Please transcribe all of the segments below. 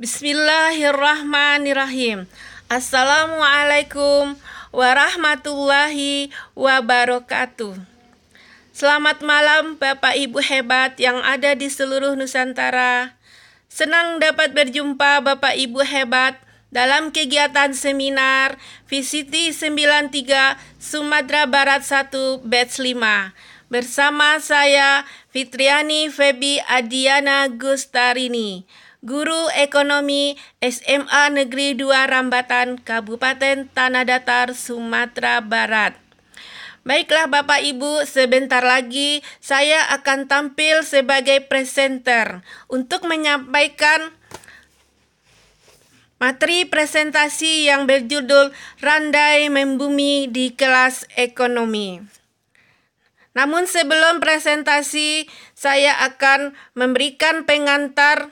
Bismillahirrahmanirrahim. Assalamualaikum warahmatullahi wabarakatuh. Selamat malam Bapak Ibu hebat yang ada di seluruh Nusantara. Senang dapat berjumpa Bapak Ibu hebat dalam kegiatan seminar VCT 93 Sumatera Barat 1 batch 5 bersama saya Fitriani Febi Adiana Gustarini guru ekonomi SMA Negeri 2 Rambatan, Kabupaten Tanah Datar, Sumatera Barat. Baiklah Bapak Ibu, sebentar lagi saya akan tampil sebagai presenter untuk menyampaikan materi presentasi yang berjudul Randai Membumi di Kelas Ekonomi. Namun sebelum presentasi, saya akan memberikan pengantar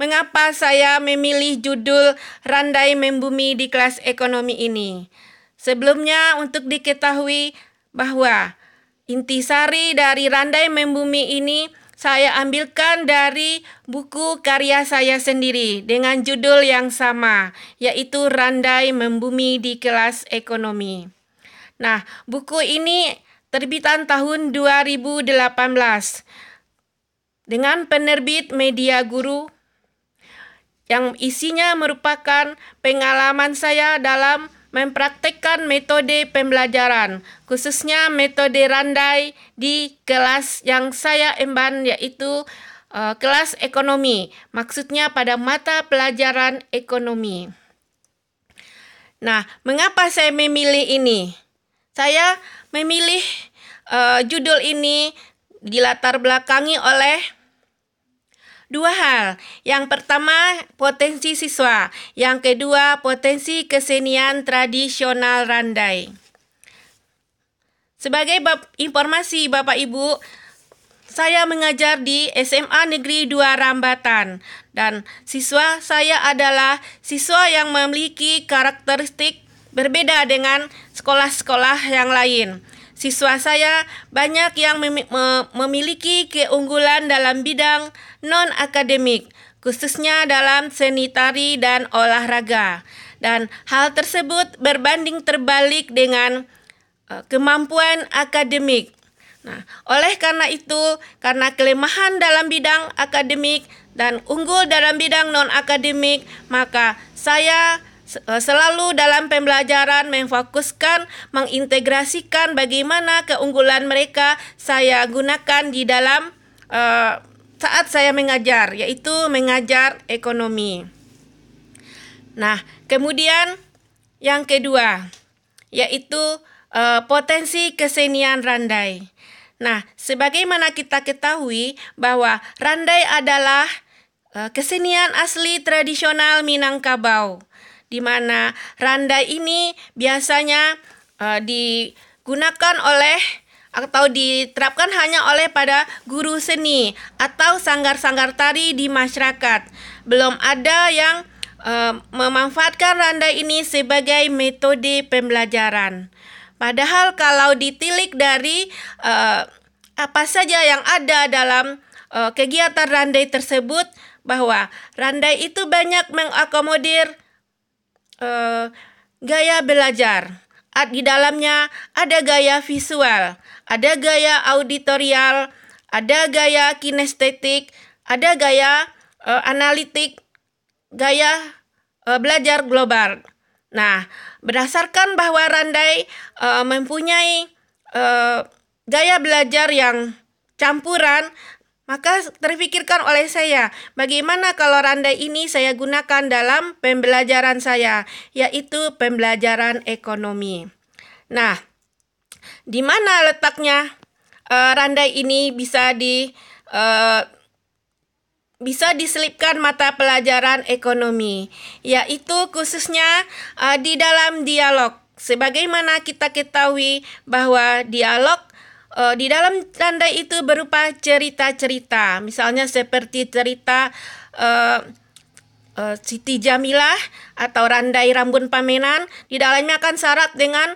Mengapa saya memilih judul Randai Membumi di kelas ekonomi ini? Sebelumnya untuk diketahui bahwa intisari dari Randai Membumi ini saya ambilkan dari buku karya saya sendiri dengan judul yang sama, yaitu Randai Membumi di Kelas Ekonomi. Nah, buku ini terbitan tahun 2018 dengan penerbit Media Guru yang isinya merupakan pengalaman saya dalam mempraktekkan metode pembelajaran, khususnya metode randai di kelas yang saya emban yaitu uh, kelas ekonomi, maksudnya pada mata pelajaran ekonomi. Nah, mengapa saya memilih ini? Saya memilih uh, judul ini dilatar belakangi oleh dua hal. Yang pertama, potensi siswa. Yang kedua, potensi kesenian tradisional Randai. Sebagai bap informasi Bapak Ibu, saya mengajar di SMA Negeri 2 Rambatan dan siswa saya adalah siswa yang memiliki karakteristik berbeda dengan sekolah-sekolah yang lain. Siswa saya banyak yang memiliki keunggulan dalam bidang non-akademik, khususnya dalam seni tari dan olahraga. Dan hal tersebut berbanding terbalik dengan e, kemampuan akademik. Nah, oleh karena itu, karena kelemahan dalam bidang akademik dan unggul dalam bidang non-akademik, maka saya Eh, selalu dalam pembelajaran memfokuskan mengintegrasikan bagaimana keunggulan mereka saya gunakan di dalam uh, saat saya mengajar yaitu mengajar ekonomi. Nah, kemudian yang kedua yaitu uh, potensi kesenian randai. Nah, sebagaimana kita ketahui bahwa randai adalah uh, kesenian asli tradisional Minangkabau di mana randai ini biasanya uh, digunakan oleh atau diterapkan hanya oleh pada guru seni atau sanggar-sanggar tari di masyarakat. Belum ada yang uh, memanfaatkan randai ini sebagai metode pembelajaran. Padahal kalau ditilik dari uh, apa saja yang ada dalam uh, kegiatan randai tersebut bahwa randai itu banyak mengakomodir uh, gaya belajar. Di dalamnya ada gaya visual, ada gaya auditorial, ada gaya kinestetik, ada gaya uh, analitik, gaya uh, belajar global. Nah, berdasarkan bahwa Randai uh, mempunyai uh, gaya belajar yang campuran maka terfikirkan oleh saya, bagaimana kalau randai ini saya gunakan dalam pembelajaran saya, yaitu pembelajaran ekonomi. Nah, di mana letaknya e, randai ini bisa di e, bisa diselipkan mata pelajaran ekonomi, yaitu khususnya e, di dalam dialog. Sebagaimana kita ketahui bahwa dialog Uh, di dalam tanda itu berupa cerita-cerita, misalnya seperti cerita uh, Siti Jamilah atau Randai Rambun Pamenan. Di dalamnya akan syarat dengan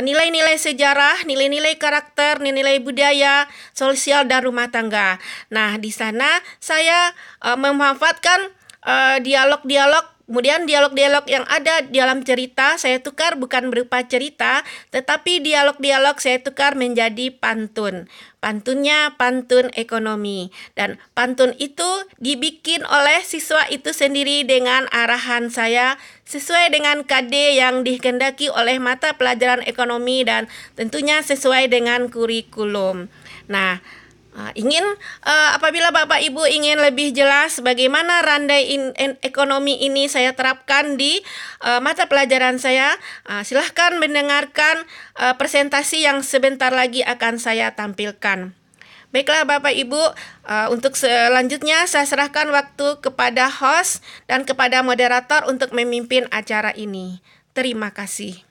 nilai nilai-nilai sejarah, nilai-nilai karakter, nilai-nilai budaya, sosial dan rumah tangga. Nah, di sana saya uh, memanfaatkan dialog dialog-dialog Kemudian dialog-dialog yang ada di dalam cerita saya tukar bukan berupa cerita, tetapi dialog-dialog saya tukar menjadi pantun. Pantunnya pantun ekonomi dan pantun itu dibikin oleh siswa itu sendiri dengan arahan saya sesuai dengan KD yang dikehendaki oleh mata pelajaran ekonomi dan tentunya sesuai dengan kurikulum. Nah, Ah, ingin uh, apabila Bapak Ibu ingin lebih jelas bagaimana randai in, in, ekonomi ini saya terapkan di uh, mata pelajaran saya, uh, silahkan mendengarkan uh, presentasi yang sebentar lagi akan saya tampilkan. Baiklah Bapak Ibu, uh, untuk selanjutnya saya serahkan waktu kepada host dan kepada moderator untuk memimpin acara ini. Terima kasih.